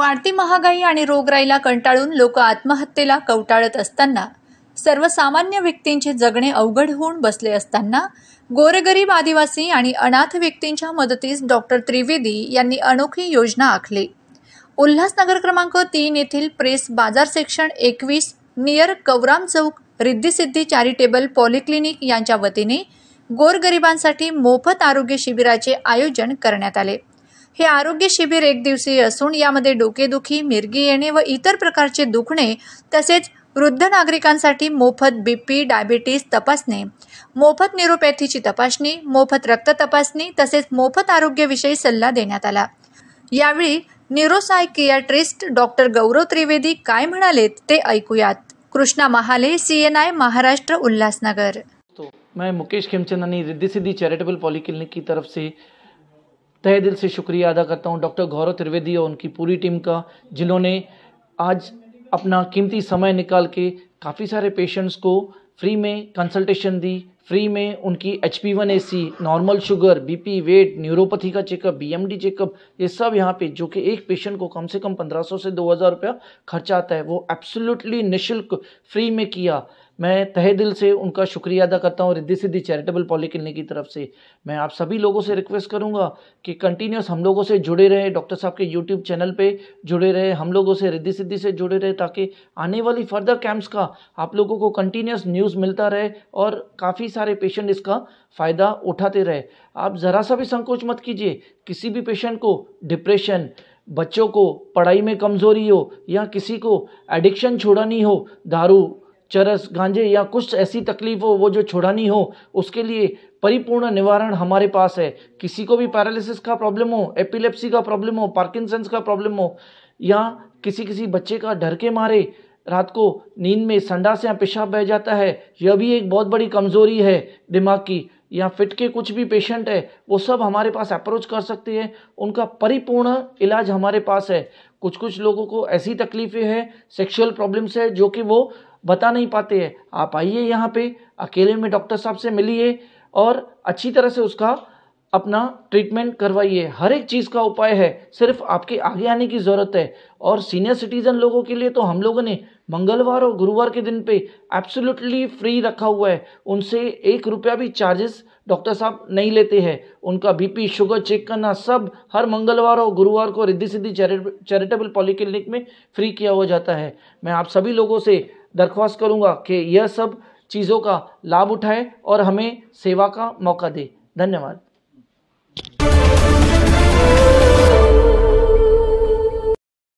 वाढती महागाई आणि रोगराईला कंटाळून लोक आत्महत्येला कवटाळत असताना सर्वसामान्य व्यक्तींचे जगणे अवघड होऊन बसले असताना गोरगरीब आदिवासी आणि अनाथ व्यक्तींच्या मदतीस डॉक्टर त्रिवेदी यांनी अनोखी योजना आखली उल्हासनगर क्रमांक तीन येथील प्रेस बाजार सेक्शन एकवीस near Kavaram Chowk Riddhisiddhi charitable polyclinic यांच्या वतीने गोरगरिबांसाठी मोफत आरोग्य शिबिराचे आयोजन करण्यात आले हे आरोग्य शिबिर एक दिवसीय असून यामध्ये डोकेदुखी मिरगी येणे व इतर प्रकारचे दुखणे तसेच वृद्ध नागरिकांसाठी मोफत बीपी डायबिटीस तपासणे मोफत न्यूरोपॅथीची तपासणी मोफत रक्त तपासणी तसेच मोफत आरोग्यविषयी सल्ला देण्यात आला यावेळी न्यूरोसायकियाट्रिस्ट डॉक्टर गौरव त्रिवेदी काय म्हणालेत ते ऐकूयात Krishna Mahale C N I Maharashtra Ulhasnagar मैं मुकेश खेमचंद रिद्धि सिद्धि चैरिटेबल चॅरिटेबल की तरफ से तहे दिल से शुक्रिया अदा करता हूँ डॉक्टर गौरव त्रिवेदी और उनकी पूरी टीम का जिन्होंने आज अपना कीमती समय निकाल के काफ़ी सारे पेशेंट्स को फ्री में कंसल्टेशन दी फ्री में उनकी H B one A C normal sugar B P weight neuropathy का checkup B M D checkup ये सब यहाँ पे जो कि एक पेशेंट को कम से कम पंद्रह सौ से दो हज़ार रुपया खर्चा आता है वो एब्सोल्युटली निःशुल्क फ्री में किया मैं तहे दिल से उनका शुक्रिया अदा करता हूँ रिद्धि सिद्धि चैरिटेबल पॉलिक्लिनिक की तरफ से मैं आप सभी लोगों से रिक्वेस्ट करूँगा कि कंटिन्यूस हम लोगों से जुड़े रहे डॉक्टर साहब के यूट्यूब चैनल पे जुड़े रहे हम लोगों से रिद्धि सिद्धि से जुड़े रहे ताकि आने वाली फर्दर कैंप्स का आप लोगों को कंटिन्यूस न्यूज़ मिलता रहे और काफ़ी सारे पेशेंट इसका फ़ायदा उठाते रहे आप ज़रा सा भी संकोच मत कीजिए किसी भी पेशेंट को डिप्रेशन बच्चों को पढ़ाई में कमज़ोरी हो या किसी को एडिक्शन छोड़ानी हो दारू चरस गांजे या कुछ ऐसी तकलीफ हो वो जो छुड़ानी हो उसके लिए परिपूर्ण निवारण हमारे पास है किसी को भी पैरालिसिस का प्रॉब्लम हो एपिलेप्सी का प्रॉब्लम हो पार्किंसंस का प्रॉब्लम हो या किसी किसी बच्चे का डर के मारे रात को नींद में से या पेशाब बह जाता है यह भी एक बहुत बड़ी कमज़ोरी है दिमाग की या फिट के कुछ भी पेशेंट है वो सब हमारे पास अप्रोच कर सकते हैं उनका परिपूर्ण इलाज हमारे पास है कुछ कुछ लोगों को ऐसी तकलीफ़ें हैं सेक्सुअल प्रॉब्लम्स है जो कि वो बता नहीं पाते हैं आप आइए यहाँ पे अकेले में डॉक्टर साहब से मिलिए और अच्छी तरह से उसका अपना ट्रीटमेंट करवाइए हर एक चीज़ का उपाय है सिर्फ आपके आगे आने की ज़रूरत है और सीनियर सिटीज़न लोगों के लिए तो हम लोगों ने मंगलवार और गुरुवार के दिन पे एब्सोल्युटली फ्री रखा हुआ है उनसे एक रुपया भी चार्जेस डॉक्टर साहब नहीं लेते हैं उनका बीपी शुगर चेक करना सब हर मंगलवार और गुरुवार को रिद्धि सिद्धि चैरिटेबल पॉलिक्लिनिक में फ्री किया हुआ जाता है मैं आप सभी लोगों से दरख्वास्त करूँगा कि यह सब चीज़ों का लाभ उठाए और हमें सेवा का मौका दें धन्यवाद